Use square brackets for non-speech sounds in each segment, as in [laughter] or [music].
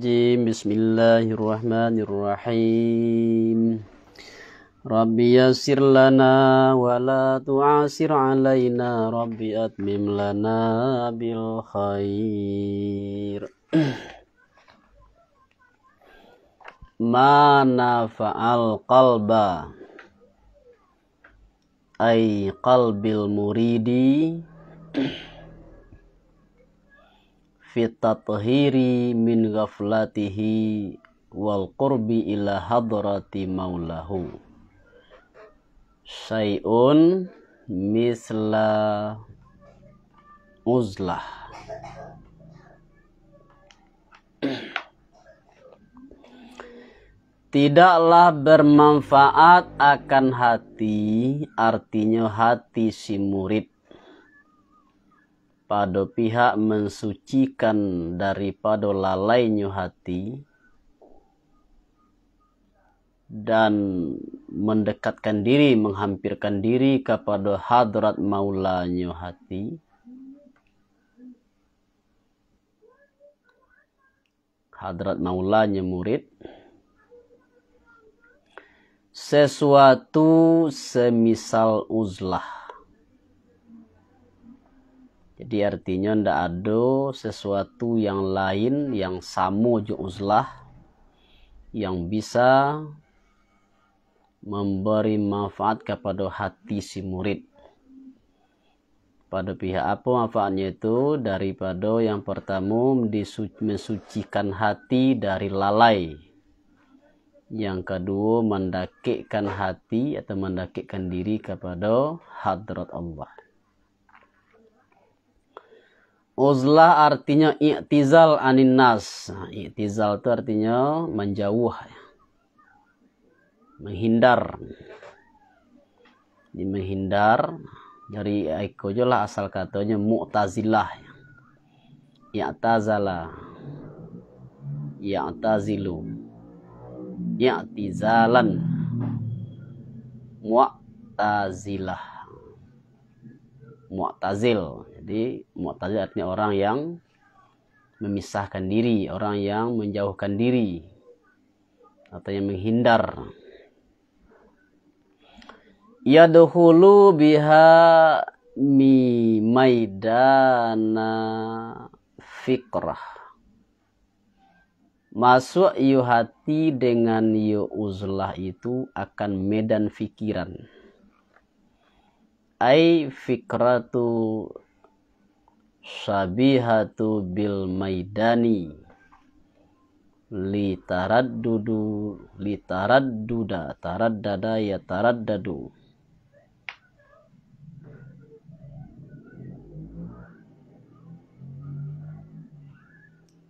rajim bismillahirrahmanirrahim Rabbi yassir lana wa tu'asir alaina rabbi atmim bil khair [clears throat] Mana fa'al qalba ay qalbil muridi [clears throat] fitatuhiri min ghaflatihi wal qurbi ila hadrati maulahu syai'un misla uzlah Tidaklah bermanfaat akan hati, artinya hati si murid pada pihak mensucikan daripada lalainya hati dan mendekatkan diri, menghampirkan diri kepada hadrat maulanya hati. Hadrat maulanya murid. Sesuatu semisal uzlah. Jadi artinya ndak ada sesuatu yang lain yang sama jo uzlah yang bisa memberi manfaat kepada hati si murid. Pada pihak apa manfaatnya itu daripada yang pertama mensucikan hati dari lalai. Yang kedua mendakikkan hati atau mendakikkan diri kepada hadrat Allah. Uzlah artinya i'tizal anin nas. Nah, i'tizal itu artinya menjauh. Ya. Menghindar. Ini menghindar dari Aikojo lah asal katanya Mu'tazilah. Ya. I'tazala. I'tazilu. I'tizalan. Mu'tazilah mu'tazil. Jadi mu'tazil artinya orang yang memisahkan diri, orang yang menjauhkan diri atau yang menghindar. Yadhulu biha mi maidana fikrah masuk yuhati dengan yu uzlah itu akan medan fikiran ay fikratu sabihatu bil maidani li taradduda taraddada ya taraddadu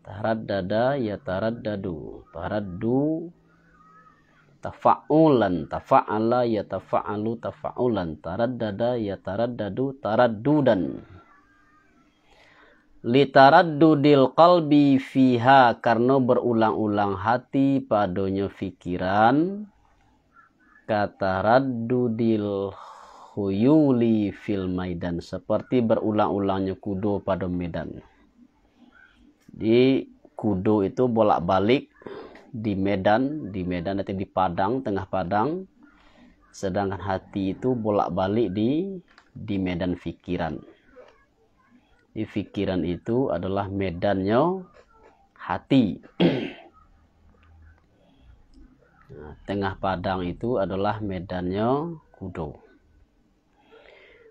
taraddada ya taraddadu taraddu tafa'ulan tafa'ala ya tafa'alu tafa'ulan taraddada taraddadu taraddudan litaraddudil qalbi fiha karena berulang-ulang hati padonya fikiran kata raddudil huyuli fil maidan seperti berulang-ulangnya kudo pada medan di kudo itu bolak-balik di Medan, di Medan atau di Padang, tengah Padang. Sedangkan hati itu bolak-balik di di medan fikiran Di fikiran itu adalah medannya hati. [clears throat] Nah, tengah Padang itu adalah medannya kudo.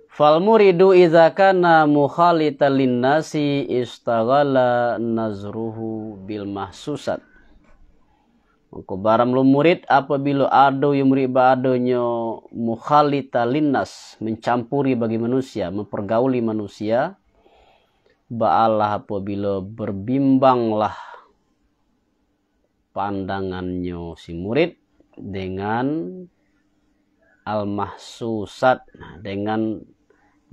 Fal muridu idza kana mukhalitan linnasi istaghala nazruhu bil mahsusat maka barang lu murid apabila ado yang murid badonya mukhalita linnas mencampuri bagi manusia, mempergauli manusia. Ba'alah apabila berbimbanglah pandangannya si murid dengan al-mahsusat nah, dengan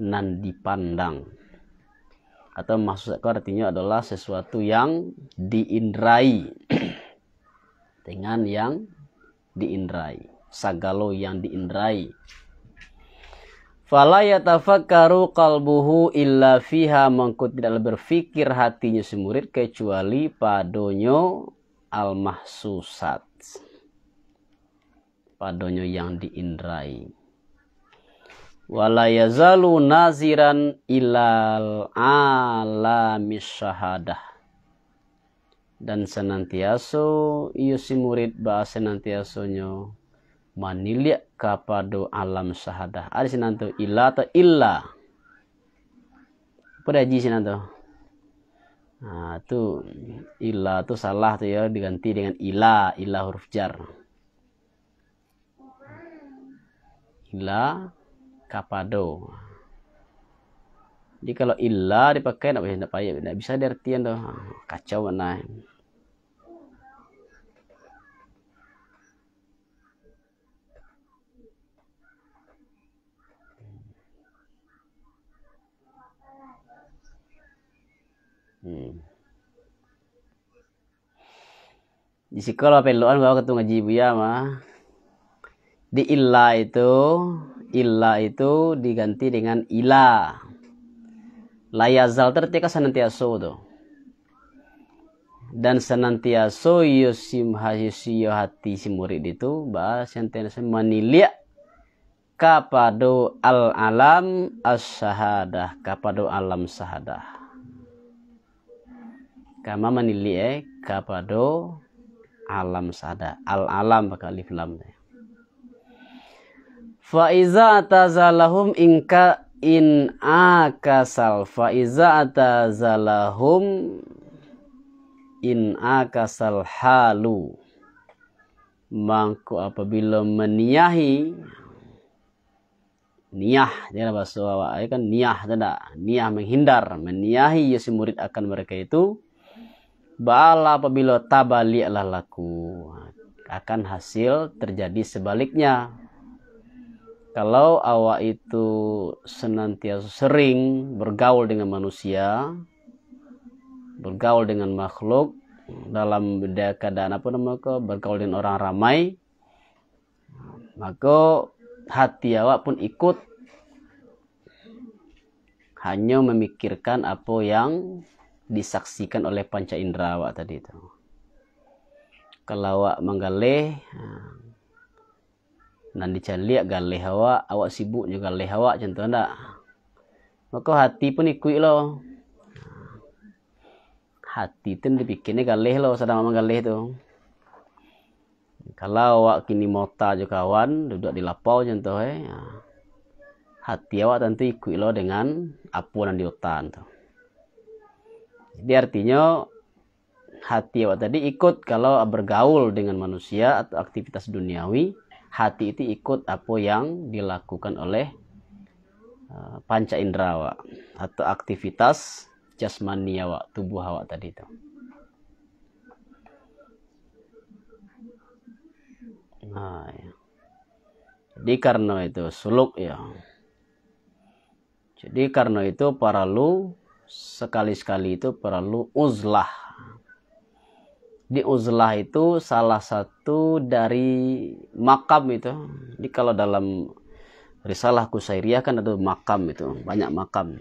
nan dipandang atau maksudnya artinya adalah sesuatu yang diindrai [clears throat] dengan yang diindrai sagalo yang diindrai fala yatafakkaru qalbuhu illa fiha mengkut tidak berfikir hatinya si murid kecuali padonyo al mahsusat padonyo yang diindrai wala yazalu naziran ilal alamis syahadah dan senantiaso iyo si murid ba senantiasonya manilia kapado alam sahadah ada sinanto illa ta ah, illa pada ji sinanto nah itu illa itu salah tu ya diganti dengan ila ila huruf jar illa kapado jadi kalau illa dipakai tidak bisa tidak bisa diartian tuh ah, kacau mana Hmm. sekolah peluang bahwa ketua ngaji ya mah di illa itu illa itu diganti dengan ila layazal tertika senantiasa itu dan senantiasa yusim hasyusio hati si murid itu bahas senantiasa menilia kapado al alam as kapado alam sahadah kama e kapado alam sada al alam pakai alif lam fa iza tazalahum inka in akasal fa iza tazalahum in akasal halu mangku apabila meniahi niah dia bahasa awak ya kan niah tidak niah menghindar meniahi ya si murid akan mereka itu Bala apabila tabali laku akan hasil terjadi sebaliknya. Kalau awak itu senantiasa sering bergaul dengan manusia, bergaul dengan makhluk dalam beda keadaan apa namanya bergaul dengan orang ramai, maka hati awak pun ikut hanya memikirkan apa yang disaksikan oleh panca indera awak tadi itu kalau awak menggalih dan dicaliak galih awak awak sibuk juga galih awak contoh ndak maka hati pun ikut lo hati itu dipikirnya galih lo sedang menggalih tu kalau awak kini mota juga kawan duduk di lapau contoh eh hati awak tentu ikut lo dengan apa yang di otak tuh jadi artinya hati awak tadi ikut kalau bergaul dengan manusia atau aktivitas duniawi, hati itu ikut apa yang dilakukan oleh eh, panca indera awak atau aktivitas jasmani awak, tubuh awak tadi itu. Nah, ya. Jadi karena itu suluk ya. Jadi karena itu para lu sekali-sekali itu perlu uzlah. Di uzlah itu salah satu dari makam itu. Jadi kalau dalam risalah Kusairiyah kan ada makam itu, banyak makam.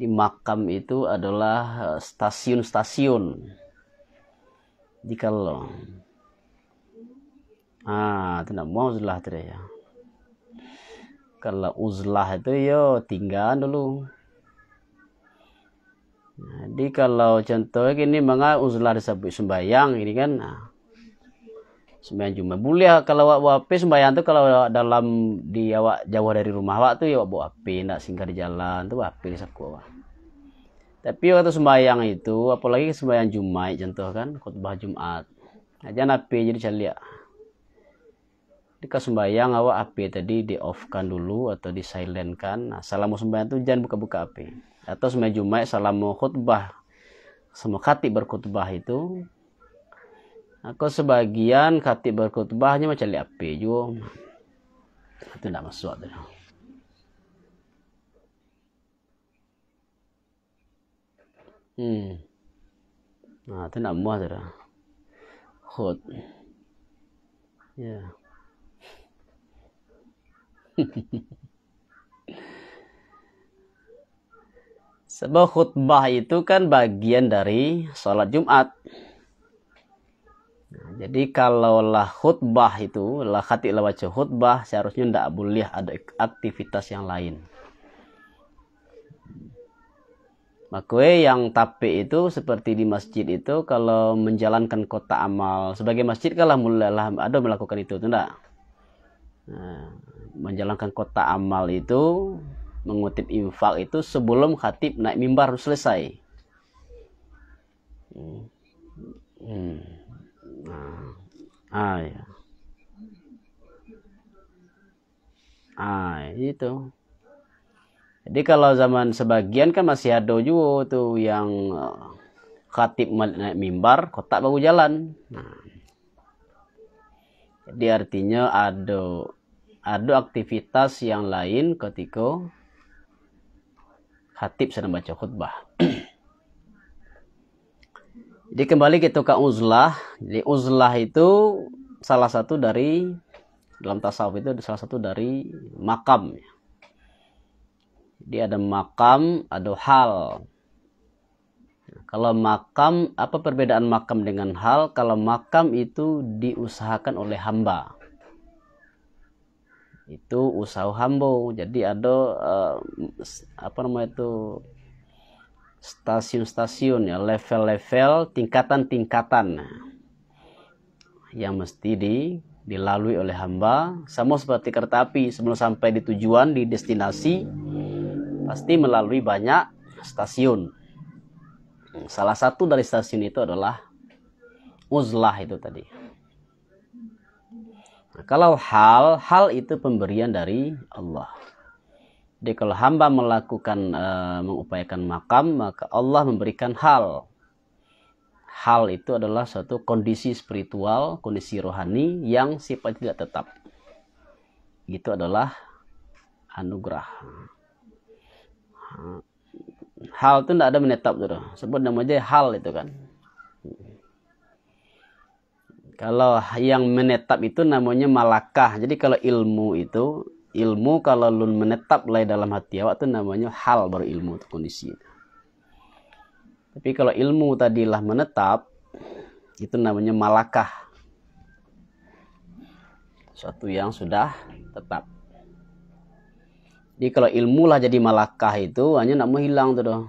Di makam itu adalah eh, stasiun-stasiun. Jadi kalau ah tidak mau uzlah tidak ya. Kalau uzlah itu yo tinggal dulu. Jadi kalau contoh ini uzlah disebut sembayang ini kan nah, sembayang cuma boleh kalau wak api sembayang tu, kalau dalam di awak jauh dari rumah awak tu ya awak wak api nak singgah di jalan tu api di saku awak. Tapi waktu sembayang itu apalagi sembayang Jumat contoh kan khutbah Jumat. Aja api jadi celia. kau sembayang awak api tadi di off kan dulu atau di silent kan. Nah, salam sembayang jangan buka-buka api atau semai jumai salam khutbah semua khatib berkhutbah itu aku sebagian khatib berkhutbahnya macam lihat api juga itu tidak masuk tu hmm nah itu tidak muat tu khut ya yeah. [laughs] Sebab khutbah itu kan bagian dari sholat Jumat. Nah, jadi kalaulah khutbah itu, lah khati waca khutbah, seharusnya tidak boleh ada aktivitas yang lain. Makwe nah, yang tape itu seperti di masjid itu kalau menjalankan kota amal sebagai masjid kalah mulailah ada melakukan itu, itu Nah, menjalankan kota amal itu mengutip infak itu sebelum khatib naik mimbar selesai. Hmm. hmm. Ah. ah, ya. Ah, ya, itu. Jadi kalau zaman sebagian kan masih ada juga tuh yang eh, khatib naik mimbar, kotak baru jalan. Nah. Jadi artinya ada ada aktivitas yang lain ketika khatib sedang baca khutbah. [clears throat] Jadi kembali kita ke uzlah. Jadi uzlah itu salah satu dari dalam tasawuf itu salah satu dari makam. Jadi ada makam, ada hal. Kalau makam, apa perbedaan makam dengan hal? Kalau makam itu diusahakan oleh hamba itu usaha hambo jadi ada uh, apa namanya itu stasiun-stasiun ya level-level tingkatan-tingkatan yang mesti di dilalui oleh hamba sama seperti kereta api sebelum sampai di tujuan di destinasi pasti melalui banyak stasiun salah satu dari stasiun itu adalah uzlah itu tadi kalau hal, hal itu pemberian dari Allah. Jadi kalau hamba melakukan uh, mengupayakan makam, maka Allah memberikan hal. Hal itu adalah suatu kondisi spiritual, kondisi rohani yang sifat tidak tetap. Itu adalah anugerah. Hal itu tidak ada menetap, Sebut namanya hal itu kan kalau yang menetap itu namanya malakah. Jadi kalau ilmu itu, ilmu kalau lun menetap lay dalam hati awak itu namanya hal baru ilmu itu kondisi. Tapi kalau ilmu tadilah menetap, itu namanya malakah. Suatu yang sudah tetap. Jadi kalau ilmu lah jadi malakah itu hanya nak mau hilang tuh doh.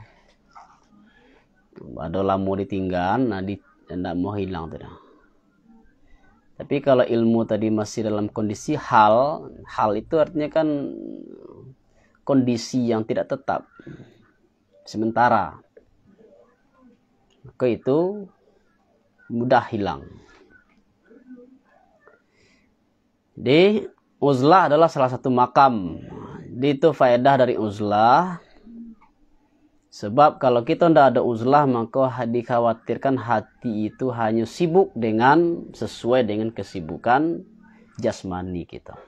Ada lamu ditinggal, nah di, mau hilang tuh doh. Tapi kalau ilmu tadi masih dalam kondisi hal, hal itu artinya kan kondisi yang tidak tetap, sementara. Maka itu mudah hilang. D. Uzlah adalah salah satu makam. D itu faedah dari uzlah Sebab kalau kita tidak ada uzlah maka dikhawatirkan hati itu hanya sibuk dengan sesuai dengan kesibukan jasmani kita.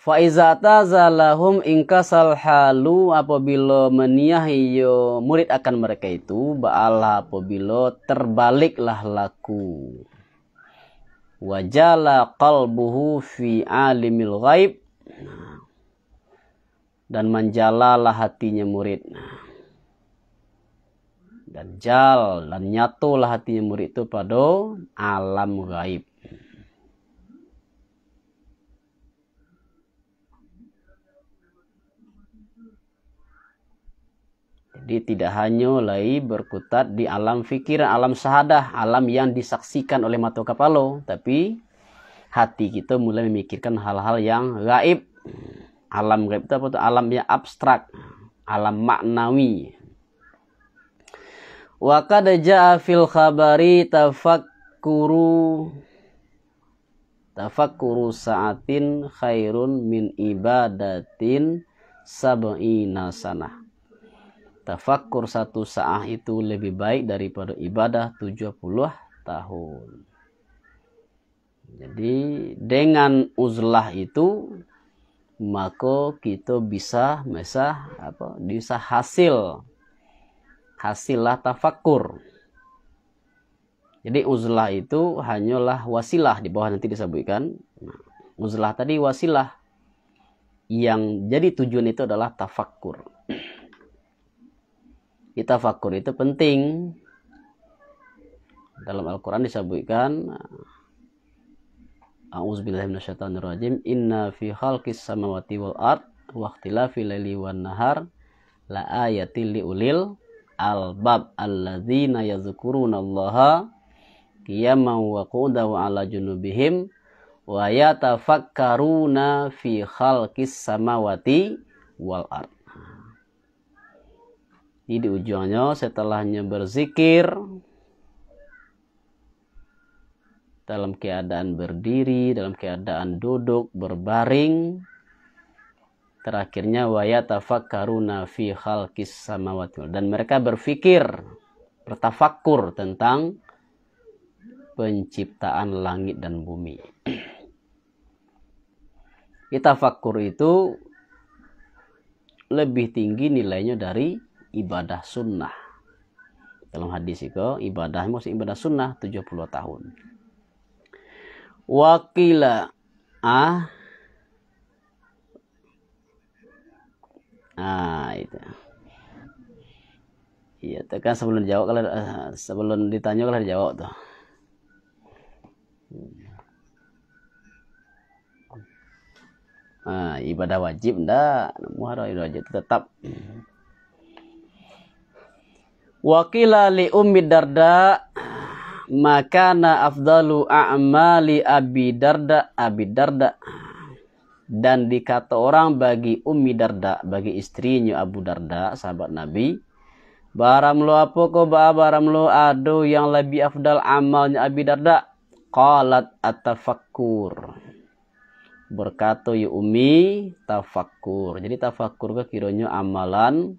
Faizata zalahum ingkasal halu apabila meniah yo ya, murid akan mereka itu baala apabila terbaliklah laku. Wajala qalbuhu fi alimil ghaib dan menjalalah hatinya murid. Nah. Dan jal dan nyatulah hatinya murid itu pada alam gaib. Jadi tidak hanya lai berkutat di alam fikir, alam sahadah, alam yang disaksikan oleh mata tapi hati kita mulai memikirkan hal-hal yang gaib alam gaib itu apa tuh alam yang abstrak alam maknawi wa qad jaa fil khabari tafakkuru tafakkuru sa'atin khairun min ibadatin sab'ina sanah tafakkur satu saat itu lebih baik daripada ibadah 70 tahun jadi dengan uzlah itu maka kita bisa bisa apa bisa hasil hasilah tafakur jadi uzlah itu hanyalah wasilah di bawah nanti disebutkan nah, uzlah tadi wasilah yang jadi tujuan itu adalah tafakur kita fakur itu penting dalam Al-Quran disebutkan rajim. Inna fi khalqis samawati wal ard wa ikhtilafi laili wan nahar la ayatil li ulil albab alladzina yazkuruna allaha qiyaman wa qu'udan wa ala junubihim wa yatafakkaruna fi khalqis samawati wal ard. Jadi ujungnya setelahnya berzikir dalam keadaan berdiri, dalam keadaan duduk, berbaring. Terakhirnya wayatafakkaruna fi khalqis samawati dan mereka berfikir, bertafakur tentang penciptaan langit dan bumi. [clears throat] Itafakur itu lebih tinggi nilainya dari ibadah sunnah. Dalam hadis itu ibadah maksud ibadah sunnah 70 tahun wakila ah ah itu iya tekan sebelum jawab kalau eh, sebelum ditanya kalau dijawab tuh ah, ibadah wajib ndak muharram wajib tetap wakila li ummi darda na afdalu a'mali abi darda abi darda dan dikata orang bagi Umi darda bagi istrinya Abu Darda sahabat Nabi Baram lo apa ko ba baram lo ado yang lebih afdal amalnya Abi Darda qalat atau berkata ya ummi tafakkur jadi tafakkur ke kiranya amalan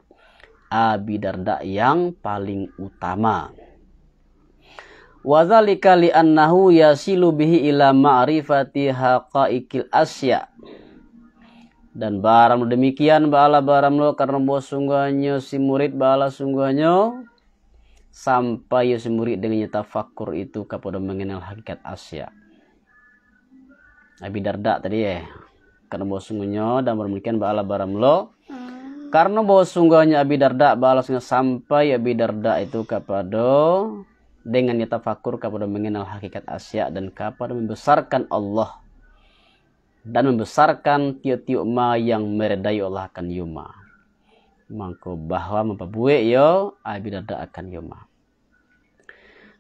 Abi Darda yang paling utama Wadzalika li'annahu yasilu bihi ila ma'rifati haqa'iqil asya. Dan barang demikian bala barang lo karena bos sungguhnya si murid bala sungguhnya sampai si murid dengan nyata fakur itu kepada mengenal hakikat asya. Abi Darda tadi ya. Karena bos sungguhnya dan demikian bala barang lo hmm. karena bahwa sungguhnya Abi Darda balasnya sampai Abi Darda itu kepada dengan fakur kepada mengenal hakikat asya dan kepada membesarkan Allah dan membesarkan tiuk-tiuk ma yang meredai Allah akan yuma mangko bahwa mempabue yo abidada akan yuma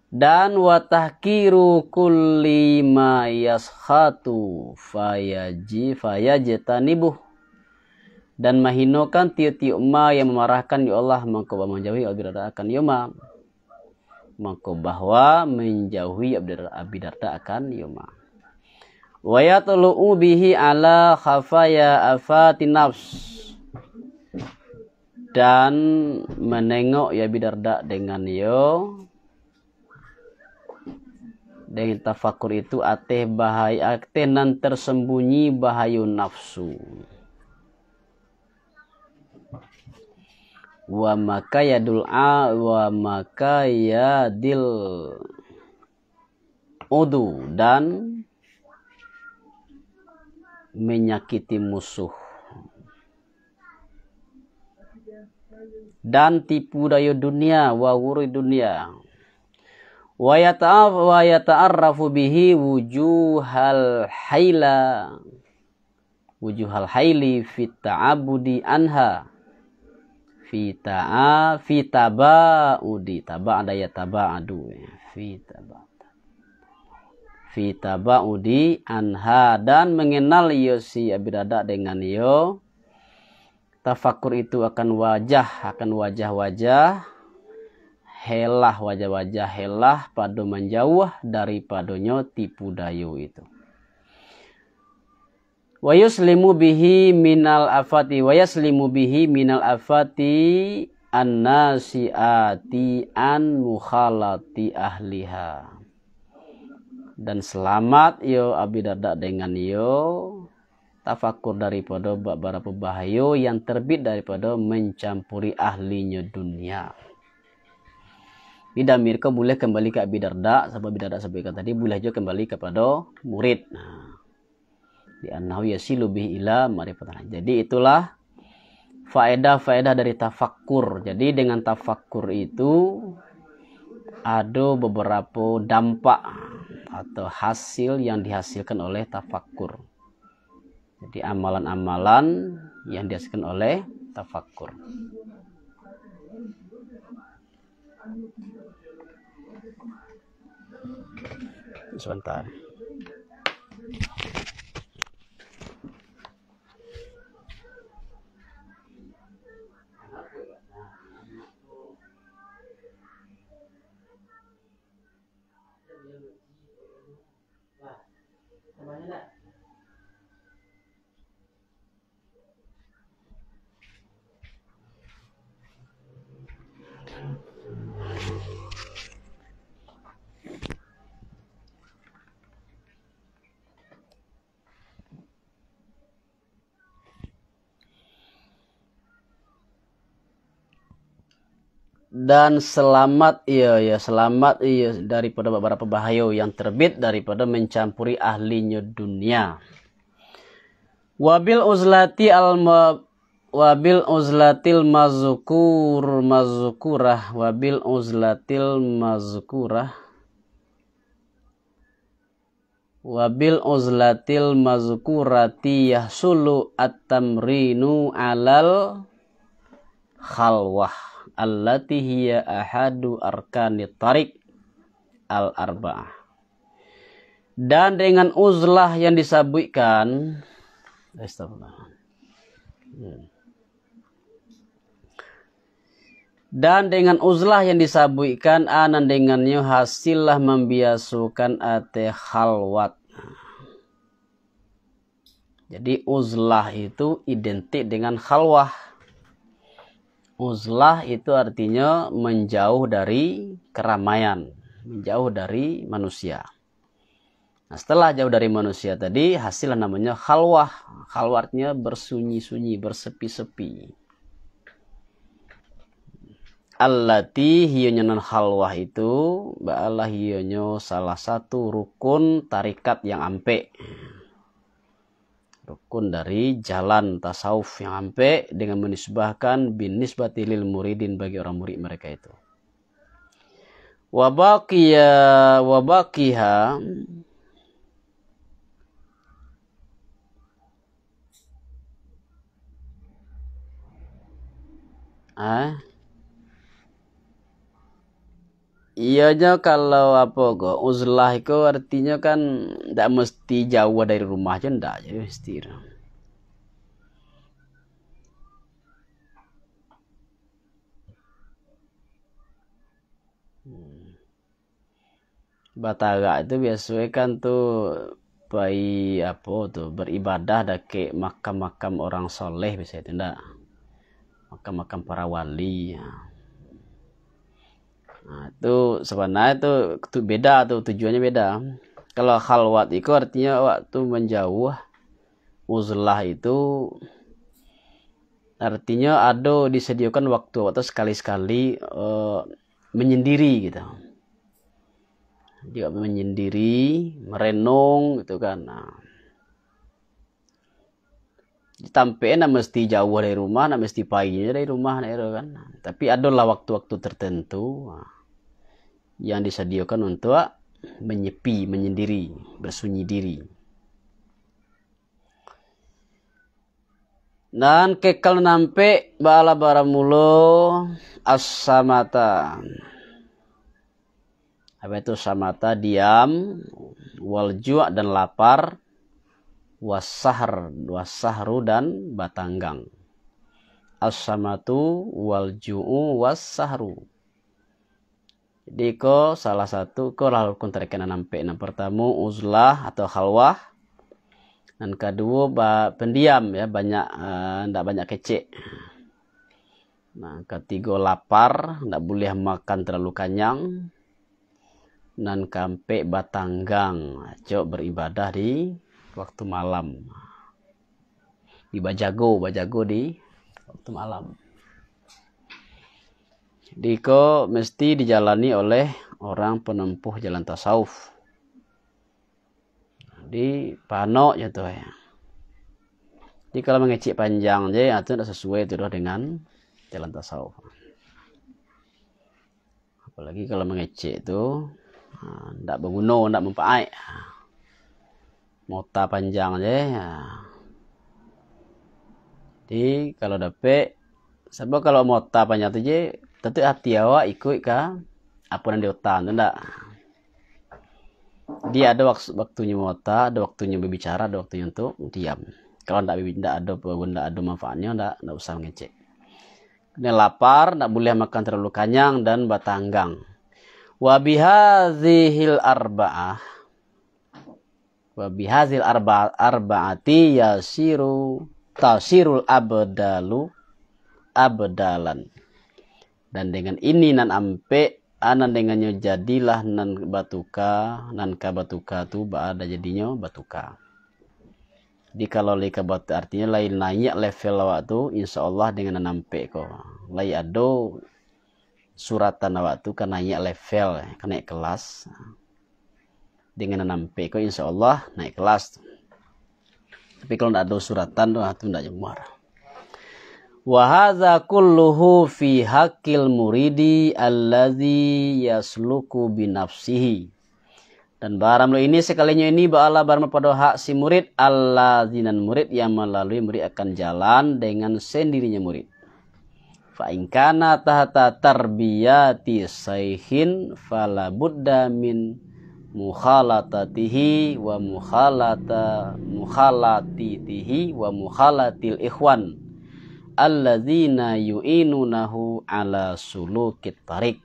dan watahkiru kulli ma yaskhatu fayaji nibuh dan mahinokan tiuk-tiuk ma yang memarahkan ya Allah mangko menjauhi abidada akan yuma maka bahwa menjauhi Abi Darda akan yuma. Ya, Wa yatlu'u bihi ala khafaya afati nafs dan menengok ya bidarda dengan yo ya, dengan tafakur itu ateh bahaya ateh nan tersembunyi bahayu nafsu wa makayadul a wa dil udu dan menyakiti musuh dan tipu daya dunia wa wuri dunia wa yata'af wa yata'arrafu bihi wujuhal haila wujuhal haili fit ta'abudi anha a fita'a udi taba ada ya taba adu ya ba udi anha dan mengenal yo si abidada dengan yo tafakur itu akan wajah akan wajah-wajah helah wajah-wajah helah pada menjauh daripadanya tipu dayu itu wa yuslimu bihi minal afati wa yuslimu bihi minal afati annasiati an mukhalati ahliha dan selamat yo abi darda dengan yo tafakur daripada beberapa bahaya yang terbit daripada mencampuri ahlinya dunia. Bidah mirko boleh kembali ke Abi Darda, sebab Abi Darda sebutkan tadi boleh juga kembali kepada murid. Nah, li'annahu yasilu bihi ila marifatanah. Jadi itulah faedah-faedah dari tafakkur. Jadi dengan tafakkur itu ada beberapa dampak atau hasil yang dihasilkan oleh tafakkur. Jadi amalan-amalan yang dihasilkan oleh tafakkur. Sebentar. dan selamat iya ya selamat iya daripada beberapa bahaya yang terbit daripada mencampuri ahlinya dunia wabil uzlati al wabil uzlatil mazkur mazkurah wabil uzlatil mazkurah wabil uzlatil mazkurati yahsulu at-tamrinu alal khalwah allati hiya ahadu arkani tarik al arba'ah dan dengan uzlah yang hmm. dan dengan uzlah yang disabuikan anan dengannya hasillah membiasukan ate halwat jadi uzlah itu identik dengan khalwah uzlah itu artinya menjauh dari keramaian, menjauh dari manusia. Nah, setelah jauh dari manusia tadi, hasilnya namanya khalwah. Khalwatnya artinya bersunyi-sunyi, bersepi-sepi. Allati hiyonya khalwah itu, ba'alah hiyonya salah satu rukun tarikat yang ampe rukun dari jalan tasawuf yang ampe dengan menisbahkan bin nisbati muridin bagi orang murid mereka itu wabakiya wabakiha ah Iya aja kalau apa kok uzlah itu artinya kan tidak mesti jauh dari rumah aja ndak ya mesti. Hmm. Batara itu biasanya kan tuh bayi apa tuh beribadah ke makam-makam orang soleh biasanya itu ndak makam-makam para wali ya. Nah, itu sebenarnya itu, itu beda tuh tujuannya beda. Kalau khalwat itu artinya waktu menjauh. Uzlah itu artinya ada disediakan waktu atau sekali-sekali uh, menyendiri gitu. Dia menyendiri, merenung gitu kan. Nah, ditampein nah mesti jauh dari rumah, nah mesti paginya dari rumah, nah, kan. Tapi adalah waktu-waktu tertentu. Nah yang disediakan untuk menyepi, menyendiri, bersunyi diri. Dan kekal nampe bala baramulo as-samata. Apa itu samata? Diam, waljuak dan lapar, wasahar, wasahru dan batanggang. as waljuu wasahru. Jadi ko salah satu ko lalu kun terkena p enam pertama uzlah atau halwah dan kedua ba, pendiam ya banyak tidak eh, uh, banyak kecek. Nah, ketiga lapar, tidak boleh makan terlalu kenyang. Dan kampe batanggang, cok beribadah di waktu malam. Di bajago, bajago di waktu malam. Diko mesti dijalani oleh orang penempuh jalan tasawuf. Di panok ya tuh eh. ya. Jadi kalau mengecik panjang aja ah, ya itu tidak sesuai itu dengan jalan tasawuf. Apalagi kalau mengecik itu tidak ah, nah, menguno, tidak mempaik. Ah. Mota panjang aja ya. Jadi kalau dapet, sebab kalau mota panjang aja tentu hati awak ikut ke apa yang diutam tu dia ada waktu waktunya ta, ada waktunya berbicara ada waktunya untuk diam kalau ndak ndak ada ndak ada manfaatnya tidak tidak usah mengecek Dia lapar ndak boleh makan terlalu kenyang dan batanggang Wabihazil arba'ah Wabihazil arba arba'ati yasiru tasirul abdalu abdalan dan dengan ini nan ampe anan dengannya jadilah nan batuka nan ka batuka tu ada jadinya batuka di kalau lika batu artinya lain naik level awak tu insyaallah dengan nan ampe ko lai ado suratan awak tu kan naik level kan naik kelas dengan nan ampe ko insyaallah naik kelas tapi kalau ndak ada suratan tu ah tu ndak jemuar. Wahada kulluhu fi hakil muridi alladhi yasluku binafsihi. Dan baramlu ini sekalinya ini ba'ala barma pada hak si murid Allah zinan murid yang melalui murid akan jalan dengan sendirinya murid. Fa'inkana tahta tarbiyati sayhin falabudda min mukhalatatihi wa mukhalata mukhalatitihi wa mukhalatil ikhwan alladzina yu'inunahu ala sulukit tarik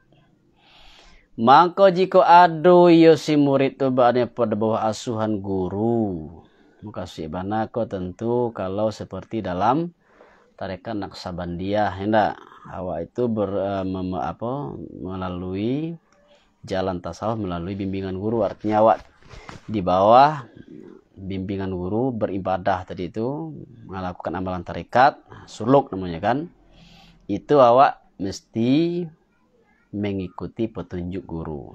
Maka jika ado yo ya si murid tu berada pada bawah asuhan guru. Maka si ko tentu kalau seperti dalam tarikan naksabandiyah hendak ya awak itu ber, eh, mem, apa, melalui jalan tasawuf melalui bimbingan guru artinya awak di bawah bimbingan guru beribadah tadi itu melakukan amalan terikat suluk namanya kan itu awak mesti mengikuti petunjuk guru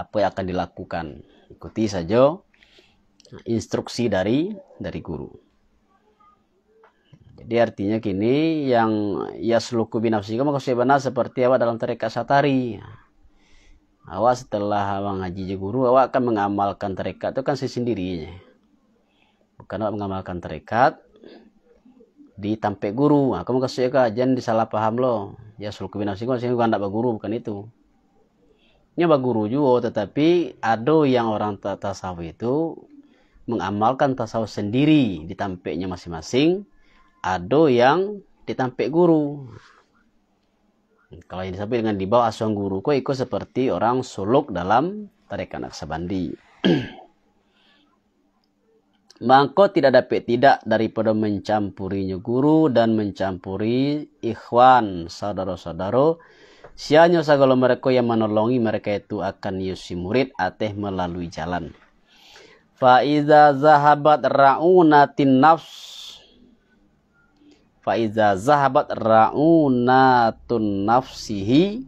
apa yang akan dilakukan ikuti saja instruksi dari dari guru jadi artinya kini yang ya suluk binafsi kamu seperti awak dalam terikat satari awak setelah awak ngaji guru awak akan mengamalkan tarekat itu kan sendirinya bukan awak mengamalkan tarekat di tampe guru nah, kamu kasih ke jangan disalah paham lo ya suruh kebinasi kau sini bukan tidak guru bukan itu ini guru juga tetapi ada yang orang tasawuf itu mengamalkan tasawuf sendiri di tampeknya masing-masing ada yang ditampik guru kalau yang disebut dengan di bawah asuhan guru kok ikut seperti orang suluk dalam tarekat naksabandi. [clears throat] Mangko tidak dapat tidak daripada mencampurinya guru dan mencampuri ikhwan saudara-saudara Sianya segala mereka yang menolongi mereka itu akan yusi murid ateh melalui jalan. Faiza zahabat ra'unatin nafs faiza zahabat raunatun nafsihi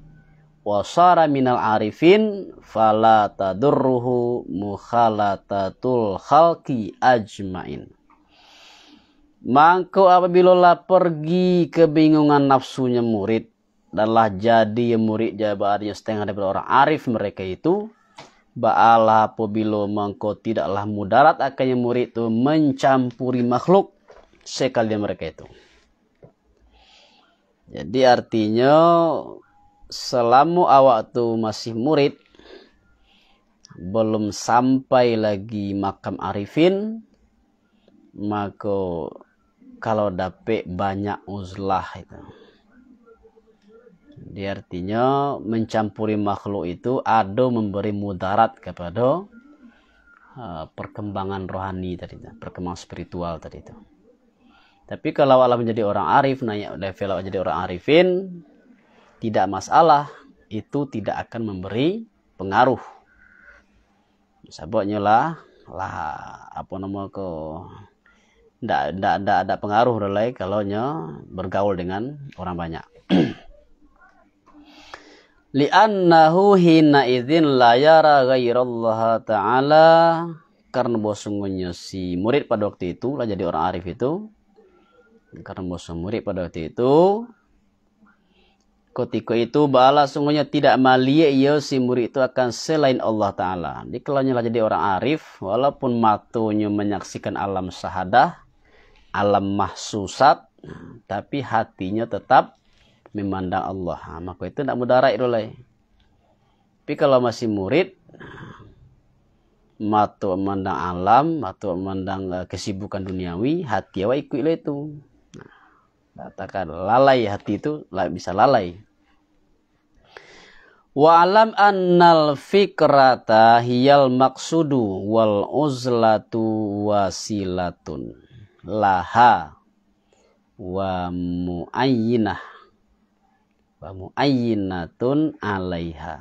wasara minal arifin fala tadurruhu mukhalatatul khalqi ajmain Mangko apabila pergi kebingungan nafsunya murid danlah jadi murid jabarnya setengah daripada orang arif mereka itu Ba'ala apabila mangko tidaklah mudarat akannya murid itu mencampuri makhluk sekalian mereka itu. Jadi artinya selama awak tu masih murid belum sampai lagi makam arifin maka kalau dapat banyak uzlah itu di artinya mencampuri makhluk itu ada memberi mudarat kepada uh, perkembangan rohani tadi perkembangan spiritual tadi itu. Tapi kalau Allah menjadi orang arif, naik level Allah menjadi orang arifin, tidak masalah, itu tidak akan memberi pengaruh. Sabotnya lah, lah apa nama ke ndak ndak ndak ada pengaruh relai kalau nya bergaul dengan orang banyak. [clears throat] Li'annahu hina idzin la yara ghairallah ta'ala karena bahwa si murid pada waktu itu lah jadi orang arif itu karena musuh murid pada waktu itu Ketika itu bala sungguhnya tidak malia ya, ia si murid itu akan selain Allah Ta'ala. Jadi kalau nyala jadi orang arif, walaupun matunya menyaksikan alam sahadah, alam mahsusat, tapi hatinya tetap memandang Allah. Nah, maka itu tidak mudarat dulu. Tapi kalau masih murid, matu memandang alam, matu memandang eh, kesibukan duniawi, hati awak ikutlah itu katakan lalai hati itu bisa lalai wa alam annal fikrata hiyal maksudu wal uzlatu wasilatun laha wa muayyinah wa muayyinatun alaiha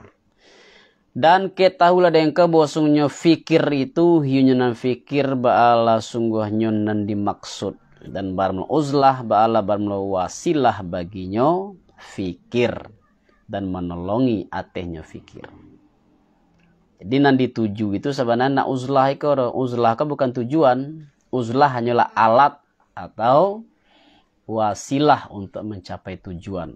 dan ketahulah dengan kebosungnya fikir itu hyunyunan fikir ba'ala sungguh nyunan dimaksud dan barulah uzlah ba'ala barmul wasilah baginyo fikir dan menolongi atehnya fikir jadi nanti tuju itu sebenarnya nak uzlah itu uzlah itu bukan tujuan uzlah hanyalah alat atau wasilah untuk mencapai tujuan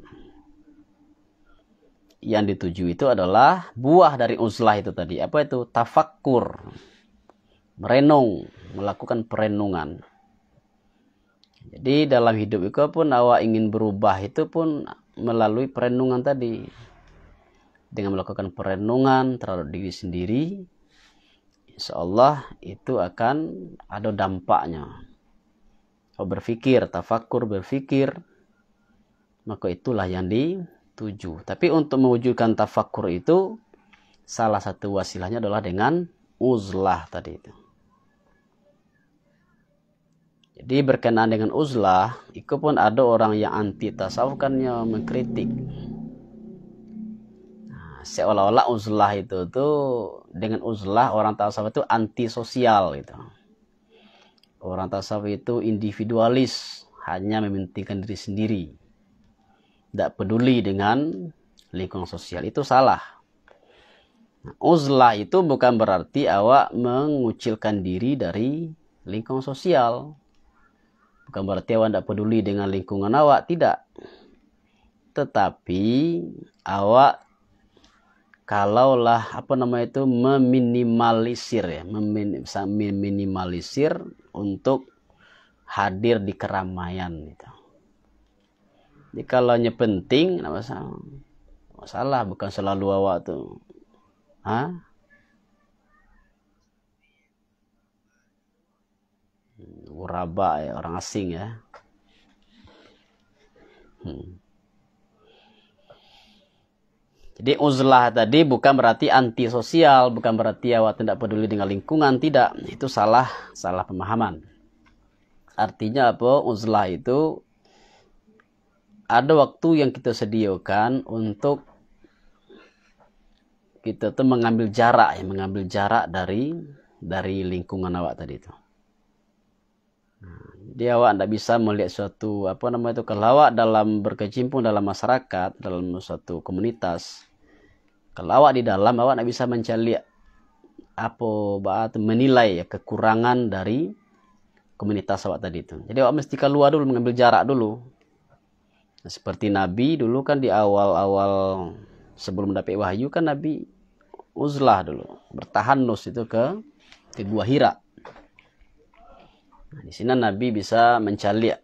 yang dituju itu adalah buah dari uzlah itu tadi apa itu Tafakkur. merenung melakukan perenungan jadi dalam hidup itu pun awak ingin berubah itu pun melalui perenungan tadi. Dengan melakukan perenungan terhadap diri sendiri, insya Allah itu akan ada dampaknya. Kau berpikir, tafakur berpikir, maka itulah yang dituju. Tapi untuk mewujudkan tafakur itu, salah satu wasilahnya adalah dengan uzlah tadi itu. Jadi berkenaan dengan uzlah, itu pun ada orang yang anti tasawuf mengkritik. Nah, seolah-olah uzlah itu tuh dengan uzlah orang tasawuf itu antisosial gitu. Orang tasawuf itu individualis, hanya mementingkan diri sendiri. Tidak peduli dengan lingkungan sosial itu salah. Nah, uzlah itu bukan berarti awak mengucilkan diri dari lingkungan sosial Bukan berarti awak tidak peduli dengan lingkungan awak, tidak. Tetapi awak kalaulah apa nama itu meminimalisir ya, meminimalisir untuk hadir di keramaian gitu. Jadi kalau penting, apa masalah? Masalah bukan selalu awak tuh. Hah? Uraba ya orang asing ya. Hmm. Jadi uzlah tadi bukan berarti antisosial, bukan berarti awak tidak peduli dengan lingkungan, tidak. Itu salah salah pemahaman. Artinya apa? Uzlah itu ada waktu yang kita sediakan untuk kita tuh mengambil jarak ya, mengambil jarak dari dari lingkungan awak tadi itu dia awak tidak bisa melihat suatu apa namanya itu kalau dalam berkecimpung dalam masyarakat dalam suatu komunitas kalau di dalam awak tidak bisa mencari apa bahat menilai ya, kekurangan dari komunitas awak tadi itu jadi awak mesti keluar dulu mengambil jarak dulu nah, seperti Nabi dulu kan di awal-awal sebelum mendapat wahyu kan Nabi uzlah dulu bertahan nus itu ke ke buah Hira Nah, di sini Nabi bisa mencari ya.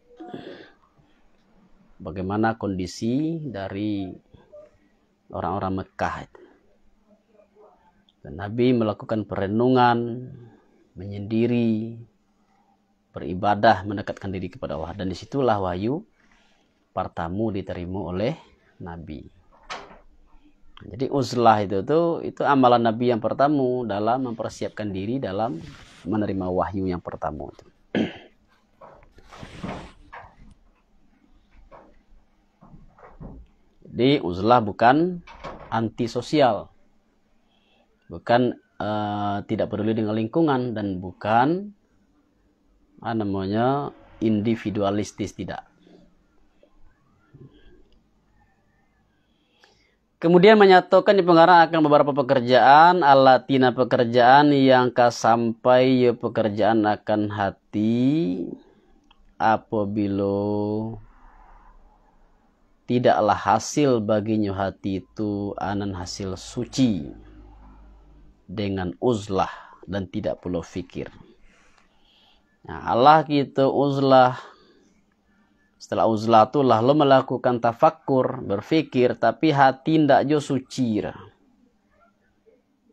bagaimana kondisi dari orang-orang Mekah Dan Nabi melakukan perenungan, menyendiri, beribadah, mendekatkan diri kepada Allah. Dan disitulah wahyu pertamu diterima oleh Nabi. Jadi uzlah itu tuh itu amalan Nabi yang pertama dalam mempersiapkan diri dalam menerima wahyu yang pertama itu. Jadi [clears throat] uzlah bukan antisosial. Bukan uh, tidak peduli dengan lingkungan dan bukan uh, namanya individualistis tidak. Kemudian menyatukan di pengarang akan beberapa pekerjaan, alatina pekerjaan yang sampai ya pekerjaan akan hati apabila tidaklah hasil baginya hati itu anan hasil suci dengan uzlah dan tidak perlu fikir. Nah, Allah kita uzlah setelah uzlah tu lah lo melakukan tafakur, berfikir, tapi hati ndak jo suci.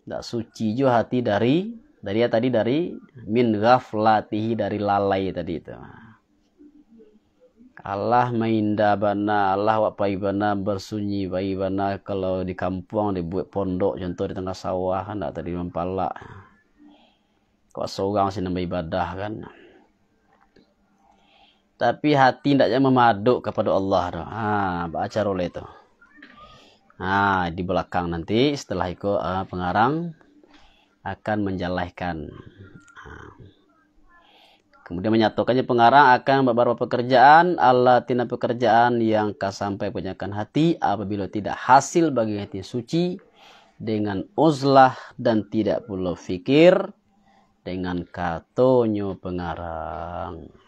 Ndak suci jo hati dari dari ya tadi dari min ghaflatihi dari lalai tadi itu. Allah mainda bana, Allah wa bana bersunyi paibana kalau di kampung dibuat pondok contoh di tengah sawah kan tadi mempalak. Kok seorang sini ibadah kan tapi hati tidaknya memaduk kepada Allah ah baca role itu Ah, di belakang nanti setelah itu uh, pengarang akan menjalankan Kemudian menyatukannya pengarang akan beberapa pekerjaan, Allah tina pekerjaan yang sampai punyakan hati apabila tidak hasil bagi hati suci dengan uzlah dan tidak perlu fikir dengan katonyo pengarang.